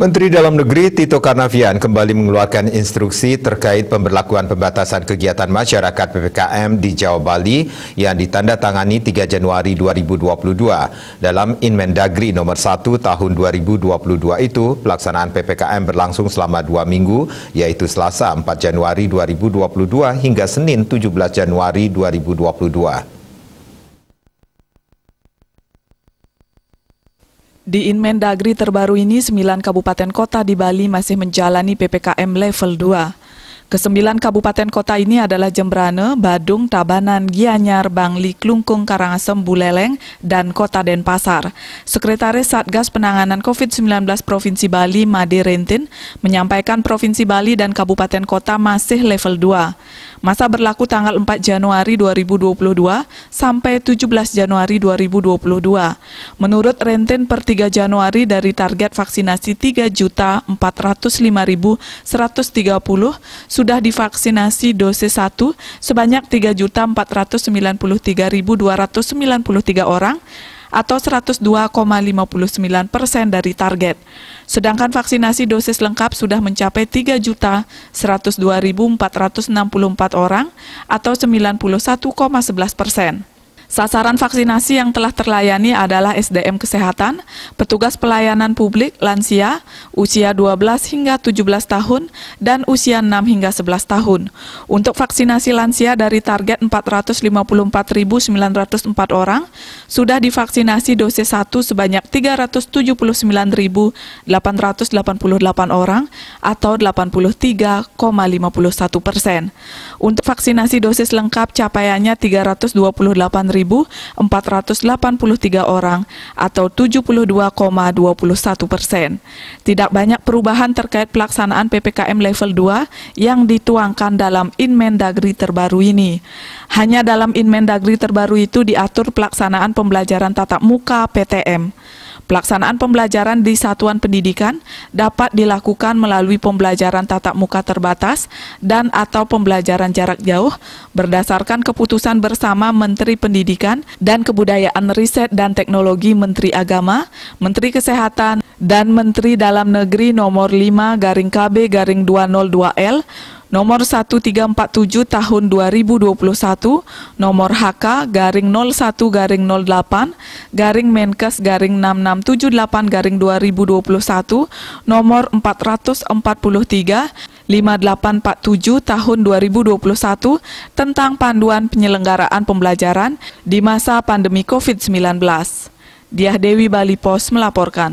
Menteri Dalam Negeri Tito Karnavian kembali mengeluarkan instruksi terkait pemberlakuan pembatasan kegiatan masyarakat PPKM di Jawa Bali yang ditandatangani 3 Januari 2022. Dalam Inmendagri nomor 1 tahun 2022 itu, pelaksanaan PPKM berlangsung selama dua minggu, yaitu Selasa 4 Januari 2022 hingga Senin 17 Januari 2022. Di Inmen Dagri terbaru ini, 9 kabupaten kota di Bali masih menjalani PPKM level 2. Kesembilan kabupaten kota ini adalah Jembrane, Badung, Tabanan, Gianyar, Bangli, Klungkung, Karangasem, Buleleng, dan Kota Denpasar. Sekretaris Satgas Penanganan COVID-19 Provinsi Bali, Made Rentin, menyampaikan Provinsi Bali dan kabupaten kota masih level 2. Masa berlaku tanggal 4 Januari 2022 sampai 17 Januari 2022. Menurut Renten per 3 Januari dari target vaksinasi 3.405.130 sudah divaksinasi dosis 1 sebanyak 3.493.293 orang atau 102,59 persen dari target. Sedangkan vaksinasi dosis lengkap sudah mencapai 3.102.464 orang atau 91,11 persen. Sasaran vaksinasi yang telah terlayani adalah SDM kesehatan, petugas pelayanan publik, lansia, usia 12 hingga 17 tahun, dan usia 6 hingga 11 tahun. Untuk vaksinasi lansia dari target 454.904 orang, sudah divaksinasi dosis 1 sebanyak 379.888 orang atau 83,51 persen. Untuk vaksinasi dosis lengkap capaiannya 328.000 1.483 orang atau 72,21 persen. Tidak banyak perubahan terkait pelaksanaan PPKM level 2 yang dituangkan dalam Inmen Dagri terbaru ini. Hanya dalam Inmen Dagri terbaru itu diatur pelaksanaan pembelajaran tatap muka PTM. Pelaksanaan pembelajaran di satuan pendidikan dapat dilakukan melalui pembelajaran tatap muka terbatas dan atau pembelajaran jarak jauh berdasarkan keputusan bersama Menteri Pendidikan dan Kebudayaan Riset dan Teknologi Menteri Agama, Menteri Kesehatan, dan Menteri Dalam Negeri nomor 5 garing KB garing 202L nomor 1347 tahun 2021, nomor HK garing 01 garing 08, garing Menkes garing 6678 garing 2021, nomor 443 5847 tahun 2021 tentang panduan penyelenggaraan pembelajaran di masa pandemi COVID-19. Diah Dewi Bali Pos melaporkan.